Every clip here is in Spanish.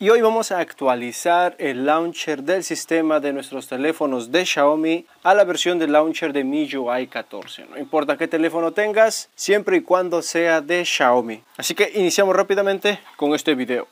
y hoy vamos a actualizar el launcher del sistema de nuestros teléfonos de Xiaomi a la versión del launcher de MIUI 14. No importa qué teléfono tengas, siempre y cuando sea de Xiaomi. Así que iniciamos rápidamente con este video.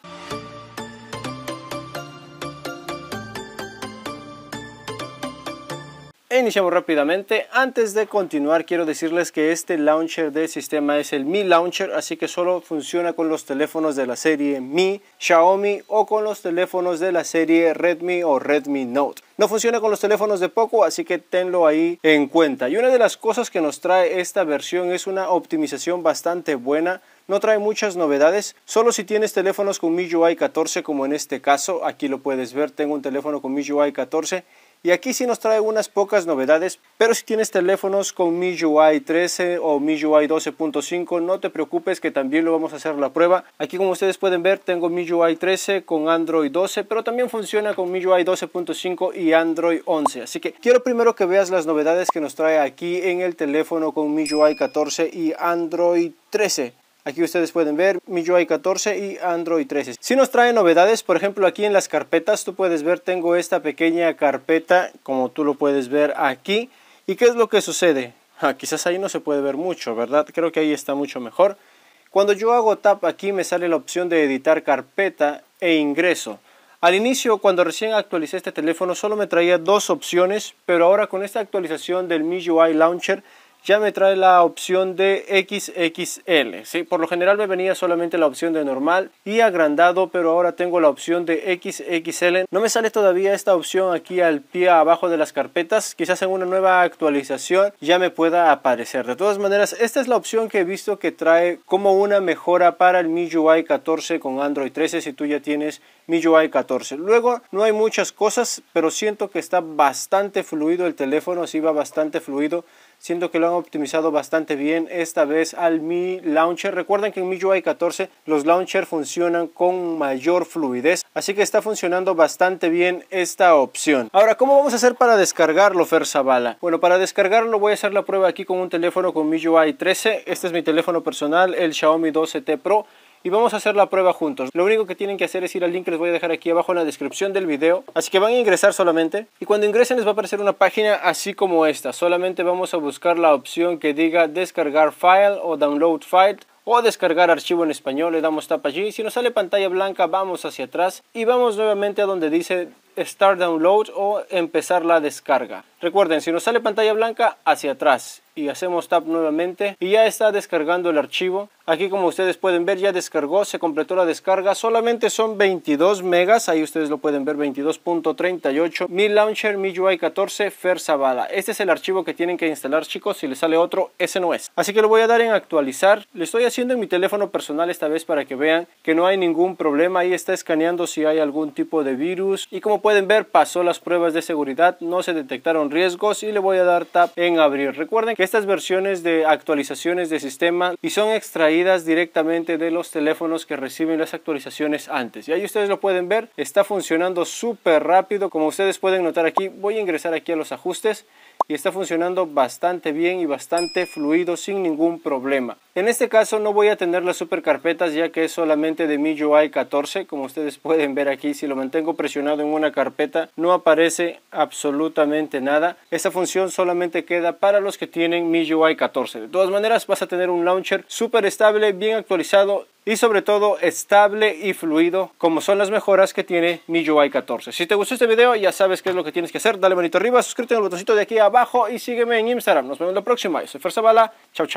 iniciamos rápidamente. Antes de continuar, quiero decirles que este launcher del sistema es el Mi Launcher, así que solo funciona con los teléfonos de la serie Mi, Xiaomi o con los teléfonos de la serie Redmi o Redmi Note. No funciona con los teléfonos de Poco, así que tenlo ahí en cuenta. Y una de las cosas que nos trae esta versión es una optimización bastante buena no trae muchas novedades, solo si tienes teléfonos con MIUI 14 como en este caso, aquí lo puedes ver, tengo un teléfono con MIUI 14 y aquí sí nos trae unas pocas novedades, pero si tienes teléfonos con MIUI 13 o MIUI 12.5, no te preocupes que también lo vamos a hacer la prueba. Aquí como ustedes pueden ver, tengo MIUI 13 con Android 12, pero también funciona con MIUI 12.5 y Android 11. Así que quiero primero que veas las novedades que nos trae aquí en el teléfono con MIUI 14 y Android 13. Aquí ustedes pueden ver MIUI 14 y Android 13. Si nos trae novedades, por ejemplo aquí en las carpetas, tú puedes ver, tengo esta pequeña carpeta, como tú lo puedes ver aquí. ¿Y qué es lo que sucede? Ah, quizás ahí no se puede ver mucho, ¿verdad? Creo que ahí está mucho mejor. Cuando yo hago tap aquí me sale la opción de editar carpeta e ingreso. Al inicio, cuando recién actualicé este teléfono, solo me traía dos opciones, pero ahora con esta actualización del MIUI Launcher ya me trae la opción de XXL. ¿sí? Por lo general me venía solamente la opción de normal y agrandado, pero ahora tengo la opción de XXL. No me sale todavía esta opción aquí al pie abajo de las carpetas. Quizás en una nueva actualización ya me pueda aparecer. De todas maneras, esta es la opción que he visto que trae como una mejora para el MIUI 14 con Android 13 si tú ya tienes MIUI 14. Luego no hay muchas cosas, pero siento que está bastante fluido el teléfono, sí va bastante fluido. Siento que lo han optimizado bastante bien esta vez al Mi Launcher. Recuerden que en MIUI 14 los Launcher funcionan con mayor fluidez. Así que está funcionando bastante bien esta opción. Ahora, ¿cómo vamos a hacer para descargarlo, Fer Zavala? Bueno, para descargarlo voy a hacer la prueba aquí con un teléfono con UI 13. Este es mi teléfono personal, el Xiaomi 12T Pro y vamos a hacer la prueba juntos. Lo único que tienen que hacer es ir al link que les voy a dejar aquí abajo en la descripción del video. Así que van a ingresar solamente y cuando ingresen les va a aparecer una página así como esta. Solamente vamos a buscar la opción que diga descargar file o download file o descargar archivo en español, le damos tap allí. Si nos sale pantalla blanca, vamos hacia atrás y vamos nuevamente a donde dice Start Download o empezar la descarga. Recuerden, si nos sale pantalla blanca, hacia atrás y hacemos tap nuevamente y ya está descargando el archivo. Aquí como ustedes pueden ver ya descargó, se completó la descarga, solamente son 22 megas, ahí ustedes lo pueden ver 22.38, Mi Launcher, Mi UI 14, Fer Este es el archivo que tienen que instalar chicos, si les sale otro, ese no es. Así que lo voy a dar en actualizar, Le estoy haciendo en mi teléfono personal esta vez para que vean que no hay ningún problema, ahí está escaneando si hay algún tipo de virus y como pueden ver pasó las pruebas de seguridad, no se detectaron riesgos y le voy a dar tap en abrir. Recuerden que estas versiones de actualizaciones de sistema y son extraídas directamente de los teléfonos que reciben las actualizaciones antes. Y ahí ustedes lo pueden ver, está funcionando súper rápido. Como ustedes pueden notar aquí, voy a ingresar aquí a los ajustes y está funcionando bastante bien y bastante fluido sin ningún problema. En este caso no voy a tener las super carpetas ya que es solamente de mi UI 14 como ustedes pueden ver aquí si lo mantengo presionado en una carpeta no aparece absolutamente nada esta función solamente queda para los que tienen MIUI 14. De todas maneras, vas a tener un launcher súper estable, bien actualizado y sobre todo estable y fluido como son las mejoras que tiene MIUI 14. Si te gustó este video ya sabes qué es lo que tienes que hacer, dale bonito arriba, suscríbete al botoncito de aquí abajo y sígueme en Instagram. Nos vemos la próxima, yo soy Fuerza Bala, chao chao.